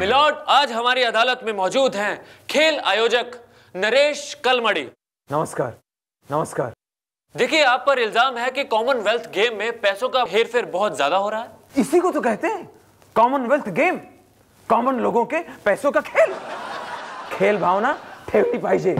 Milord आज हमारी अदालत में मौजूद हैं खेल आयोजक नरेश कलमड़ी नमस्कार नमस्कार देखिए आप पर इल्जाम है कि कॉमनवेल्थ गेम में पैसों का फेर बहुत ज्यादा हो रहा है इसी को तो कहते हैं कॉमनवेल्थ गेम कॉमन लोगों के पैसों का खेल खेल भावना ठेवनी पाइजे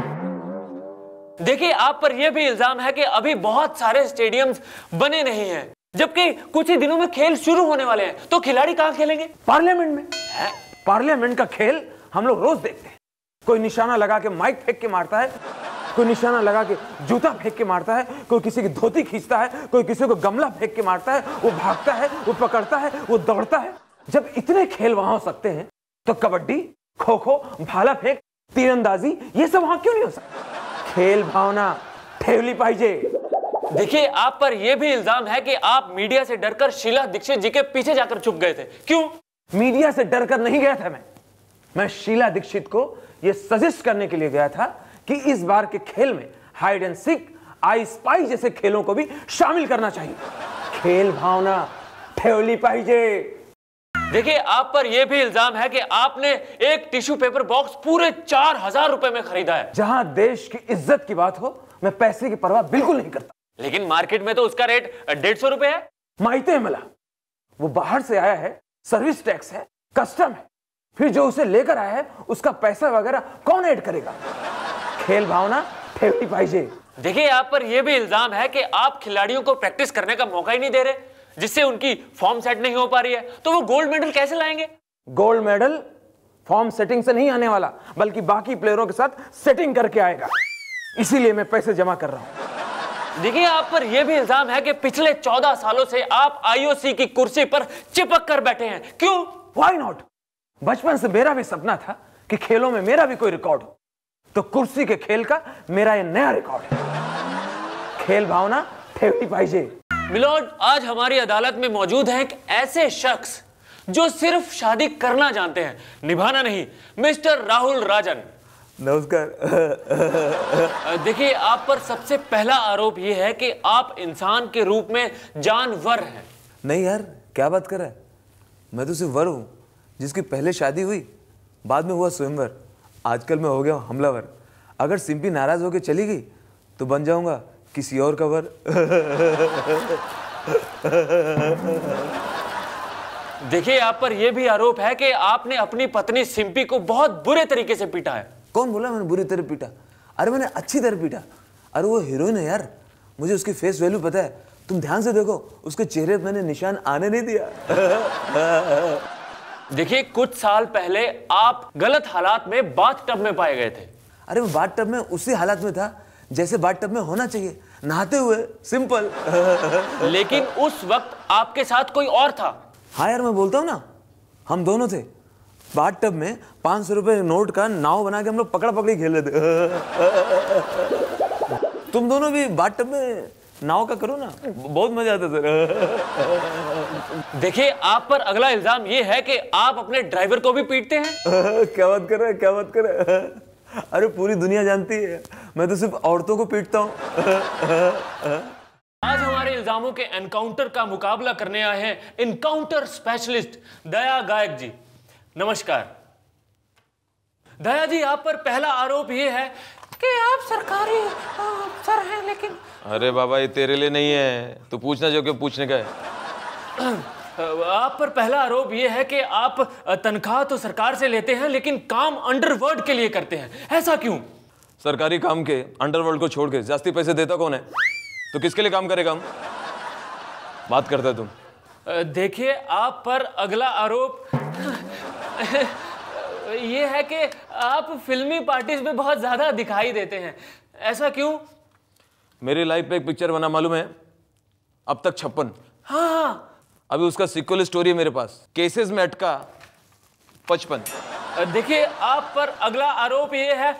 देखिए आप पर यह भी इल्जाम है कि अभी बहुत सारे स्टेडियम बने नहीं हैं जबकि कुछ ही दिनों में खेल शुरू होने वाले हैं तो खिलाड़ी कहाँ खेलेंगे पार्लियामेंट में है? पार्लियामेंट का खेल हम लोग रोज देखते हैं कोई निशाना लगा के माइक फेंक के मारता है कोई निशाना लगा के जूता फेंक के मारता है कोई किसी की धोती खींचता है कोई किसी को गमला फेंक के मारता है वो भागता है वो पकड़ता है वो दौड़ता है जब इतने खेल वहां हो सकते हैं तो कबड्डी खो खो भाला फेंक तीरंदाजी ये सब वहां क्यों नहीं हो सकता खेल भावना ठेवली पाइजे देखिए आप पर यह भी इल्जाम है कि आप मीडिया से डरकर शीला दीक्षित जी के पीछे जाकर छुप गए थे क्यों मीडिया से डर कर नहीं गया था मैं मैं शीला दीक्षित को यह सजेस्ट करने के लिए गया था कि इस बार के खेल में hide and seek I spy जैसे खेलों को भी शामिल करना चाहिए खेल भावना ठेवली पाइजे देखिए आप पर यह भी इल्जाम है कि आपने एक टिश्यू पेपर बॉक्स पूरे चार हजार रुपए में खरीदा है जहां देश की इज्जत की बात हो मैं पैसे की परवाह बिल्कुल नहीं करता लेकिन मार्केट में तो उसका रेट डेढ़ सौ रुपए है माइते मला वो बाहर से आया है सर्विस टैक्स है कस्टम है फिर जो उसे लेकर आया है उसका पैसा वगैरह कौन ऐड करेगा खेल भावना ठेवनी पाइजे देखिए आप पर यह भी इल्जाम है कि आप खिलाड़ियों को प्रैक्टिस करने का मौका ही नहीं दे रहे जिससे उनकी फॉर्म सेट नहीं हो पा रही है तो वो गोल्ड मेडल कैसे लाएंगे गोल्ड मेडल फॉर्म सेटिंग से नहीं आने वाला बल्कि बाकी प्लेयरों के साथ सेटिंग करके आएगा इसीलिए मैं पैसे जमा कर रहा हूं देखिए आप पर यह भी इल्जाम है कि पिछले चौदह सालों से आप आईओसी की कुर्सी पर चिपक कर बैठे हैं क्यों वाई नॉट बचपन से मेरा भी सपना था कि खेलों में मेरा भी कोई रिकॉर्ड हो तो कुर्सी के खेल का मेरा यह नया रिकॉर्ड है खेल भावना ठेवनी मिलोड आज हमारी अदालत में मौजूद है एक ऐसे शख्स जो सिर्फ शादी करना जानते हैं निभाना नहीं मिस्टर राहुल राजन नमस्कार देखिए आप पर सबसे पहला आरोप ये है कि आप इंसान के रूप में जानवर हैं नहीं यार क्या बात कर रहा है मैं तो सिर्फ वर हूँ जिसकी पहले शादी हुई बाद में हुआ स्वयंवर आजकल मैं हो गया हूँ हमलावर अगर सिंपी नाराज होकर चली गई तो बन जाऊंगा किसी और का वर देखिए आप पर यह भी आरोप है कि आपने अपनी पत्नी सिंपी को बहुत बुरे तरीके से पीटा है कौन बोला मैंने बुरी तरह पीटा अरे मैंने अच्छी तरह पीटा अरे वो हीरोइन है यार मुझे उसकी फेस वैल्यू पता है तुम ध्यान से देखो उसके चेहरे पर मैंने निशान आने नहीं दिया देखिए कुछ साल पहले आप गलत हालात में बाथ टब में पाए गए थे अरे वो बाथ टब में उसी हालात में था जैसे बाथ टब में होना चाहिए नहाते हुए सिंपल लेकिन उस वक्त आपके साथ कोई और था हाँ यार मैं बोलता हूँ ना हम दोनों थे बाट टब में पाँच सौ रुपये नोट का नाव बना के हम लोग पकड़ा पकड़ी खेल रहे थे तुम दोनों भी बाट में नाव का करो ना बहुत मजा आता सर देखिए आप पर अगला इल्जाम ये है कि आप अपने ड्राइवर को भी पीटते हैं क्या बात कर रहे हैं क्या बात कर रहे अरे पूरी दुनिया जानती है मैं तो सिर्फ औरतों को पीटता हूँ आज हमारे इल्जामों के एनकाउंटर का मुकाबला करने आए हैं इनकाउंटर स्पेशलिस्ट दया गायक जी नमस्कार दया जी आप पर पहला आरोप ये है कि आप सरकारी अफसर हैं लेकिन अरे बाबा ये तेरे लिए नहीं है तो पूछना जो क्यों पूछने का है आप पर पहला आरोप ये है कि आप तनख्वाह तो सरकार से लेते हैं लेकिन काम अंडरवर्ल्ड के लिए करते हैं ऐसा क्यों सरकारी काम के अंडरवर्ल्ड को छोड़ के जास्ती पैसे देता कौन है तो किसके लिए काम करेगा हम बात करते तुम देखिए आप पर अगला आरोप ये है कि आप फिल्मी पार्टीज में बहुत ज़्यादा दिखाई देते हैं ऐसा क्यों मेरी लाइफ पे एक पिक्चर बना मालूम है अब तक छप्पन हाँ हाँ अभी उसका सिक्वल स्टोरी है मेरे पास केसेस में अटका पचपन देखिए आप पर अगला आरोप ये है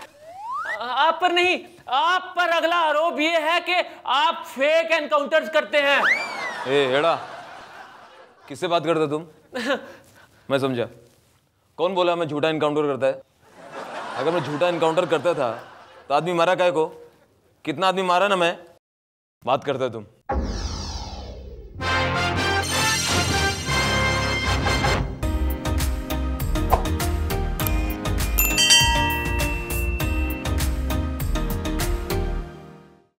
आप पर नहीं आप पर अगला आरोप ये है कि आप फेक एनकाउंटर्स करते हैं ए हेड़ा किससे बात करते तुम मैं समझा कौन बोला मैं झूठा इनकाउंटर करता है अगर मैं झूठा इनकाउंटर करता था तो आदमी मारा क्या को कितना आदमी मारा ना मैं बात करते तुम